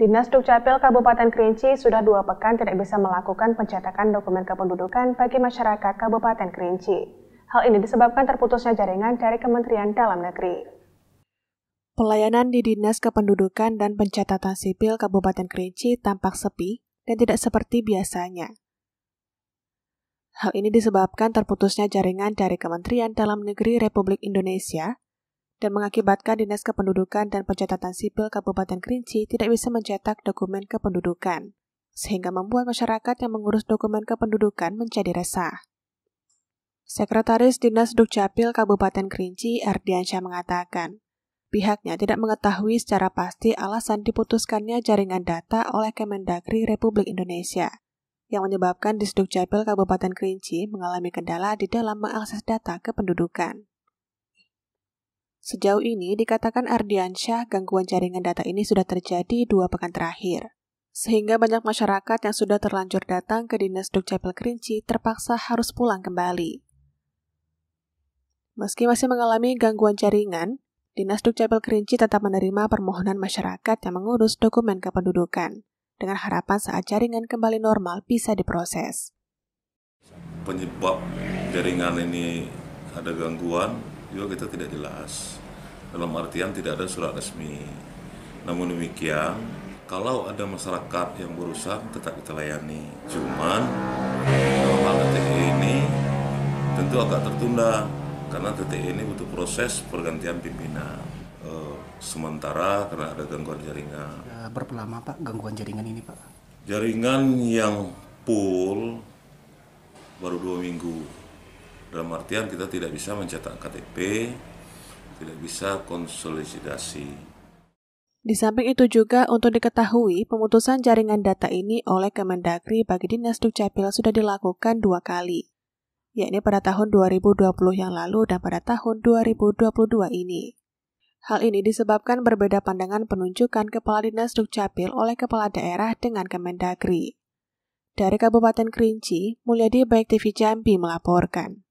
Dinas Dukcapil Kabupaten Kerinci sudah dua pekan tidak bisa melakukan pencetakan dokumen kependudukan bagi masyarakat Kabupaten Kerinci. Hal ini disebabkan terputusnya jaringan dari Kementerian Dalam Negeri. Pelayanan di Dinas Kependudukan dan Pencatatan Sipil Kabupaten Kerinci tampak sepi dan tidak seperti biasanya. Hal ini disebabkan terputusnya jaringan dari Kementerian Dalam Negeri Republik Indonesia dan mengakibatkan Dinas Kependudukan dan Pencatatan Sipil Kabupaten Kerinci tidak bisa mencetak dokumen kependudukan, sehingga membuat masyarakat yang mengurus dokumen kependudukan menjadi resah. Sekretaris Dinas Dukcapil Kabupaten Kerinci, Ardiansyah mengatakan, pihaknya tidak mengetahui secara pasti alasan diputuskannya jaringan data oleh Kemendagri Republik Indonesia, yang menyebabkan dukcapil Kabupaten Kerinci mengalami kendala di dalam mengakses data kependudukan. Sejauh ini dikatakan Ardiansyah gangguan jaringan data ini sudah terjadi dua pekan terakhir. Sehingga banyak masyarakat yang sudah terlanjur datang ke Dinas Dukcapil Kerinci terpaksa harus pulang kembali. Meski masih mengalami gangguan jaringan, Dinas Dukcapil Kerinci tetap menerima permohonan masyarakat yang mengurus dokumen kependudukan, dengan harapan saat jaringan kembali normal bisa diproses. Penyebab jaringan ini ada gangguan, juga kita tidak jelas dalam artian tidak ada surat resmi namun demikian kalau ada masyarakat yang berusaha tetap kita layani cuman dalam hal TTE ini tentu agak tertunda karena TTE ini butuh proses pergantian pimpinan e, sementara karena ada gangguan jaringan ya, berapa lama pak gangguan jaringan ini pak jaringan yang full baru dua minggu dalam artian kita tidak bisa mencetak KTP, tidak bisa konsolidasi. Di samping itu juga untuk diketahui, pemutusan jaringan data ini oleh Kemendagri bagi Dinas Dukcapil sudah dilakukan dua kali, yakni pada tahun 2020 yang lalu dan pada tahun 2022 ini. Hal ini disebabkan berbeda pandangan penunjukan Kepala Dinas Dukcapil oleh Kepala Daerah dengan Kemendagri. Dari Kabupaten Kerinci, Mulyadi Baik TV Jambi melaporkan.